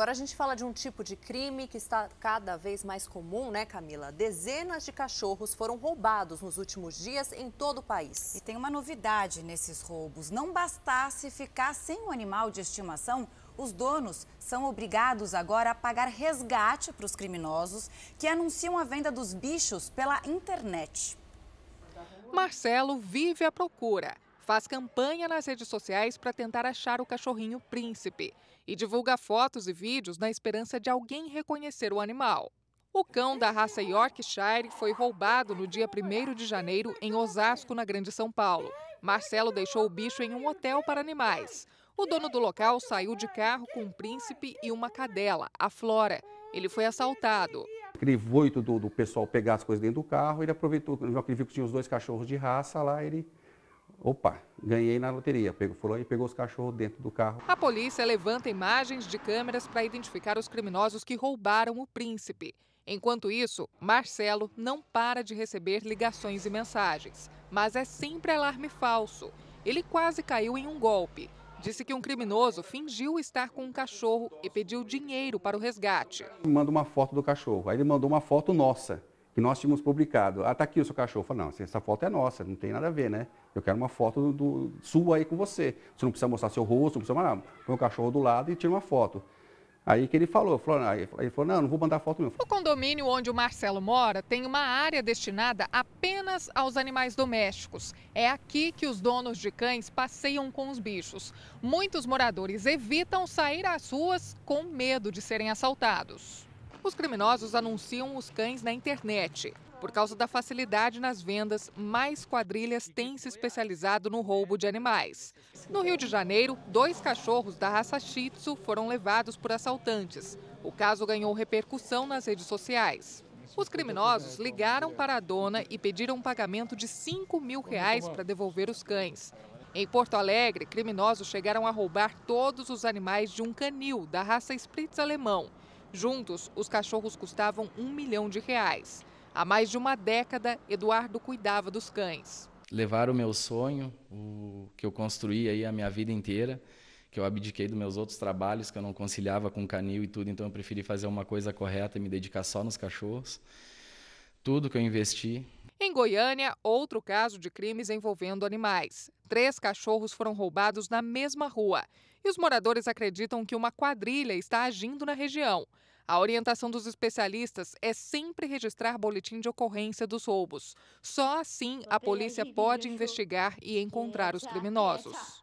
Agora a gente fala de um tipo de crime que está cada vez mais comum, né, Camila? Dezenas de cachorros foram roubados nos últimos dias em todo o país. E tem uma novidade nesses roubos: não bastasse ficar sem o animal de estimação. Os donos são obrigados agora a pagar resgate para os criminosos que anunciam a venda dos bichos pela internet. Marcelo vive à procura faz campanha nas redes sociais para tentar achar o cachorrinho príncipe e divulga fotos e vídeos na esperança de alguém reconhecer o animal. O cão da raça Yorkshire foi roubado no dia 1 de janeiro em Osasco, na Grande São Paulo. Marcelo deixou o bicho em um hotel para animais. O dono do local saiu de carro com um príncipe e uma cadela, a Flora. Ele foi assaltado. Crivoito do, do pessoal pegar as coisas dentro do carro, ele aproveitou, já que ele viu que tinha os dois cachorros de raça lá, ele Opa, ganhei na loteria. Pegou fulano e pegou os cachorros dentro do carro. A polícia levanta imagens de câmeras para identificar os criminosos que roubaram o príncipe. Enquanto isso, Marcelo não para de receber ligações e mensagens. Mas é sempre alarme falso. Ele quase caiu em um golpe. Disse que um criminoso fingiu estar com um cachorro e pediu dinheiro para o resgate. Manda uma foto do cachorro. Aí ele mandou uma foto nossa nós tínhamos publicado, ah, tá aqui o seu cachorro. Eu falei, não, essa foto é nossa, não tem nada a ver, né? Eu quero uma foto do, do sua aí com você. Você não precisa mostrar seu rosto, não precisa mais nada. Põe o cachorro do lado e tira uma foto. Aí que ele falou, falou aí ele falou, não, não vou mandar foto não. O condomínio onde o Marcelo mora tem uma área destinada apenas aos animais domésticos. É aqui que os donos de cães passeiam com os bichos. Muitos moradores evitam sair às ruas com medo de serem assaltados. Os criminosos anunciam os cães na internet. Por causa da facilidade nas vendas, mais quadrilhas têm se especializado no roubo de animais. No Rio de Janeiro, dois cachorros da raça Shih Tzu foram levados por assaltantes. O caso ganhou repercussão nas redes sociais. Os criminosos ligaram para a dona e pediram um pagamento de 5 mil reais para devolver os cães. Em Porto Alegre, criminosos chegaram a roubar todos os animais de um canil da raça Spritz alemão. Juntos, os cachorros custavam um milhão de reais. Há mais de uma década, Eduardo cuidava dos cães. Levar o meu sonho, o que eu construí aí a minha vida inteira, que eu abdiquei dos meus outros trabalhos, que eu não conciliava com canil e tudo, então eu preferi fazer uma coisa correta e me dedicar só nos cachorros. Tudo que eu investi, em Goiânia, outro caso de crimes envolvendo animais. Três cachorros foram roubados na mesma rua. E os moradores acreditam que uma quadrilha está agindo na região. A orientação dos especialistas é sempre registrar boletim de ocorrência dos roubos. Só assim a polícia pode investigar e encontrar os criminosos.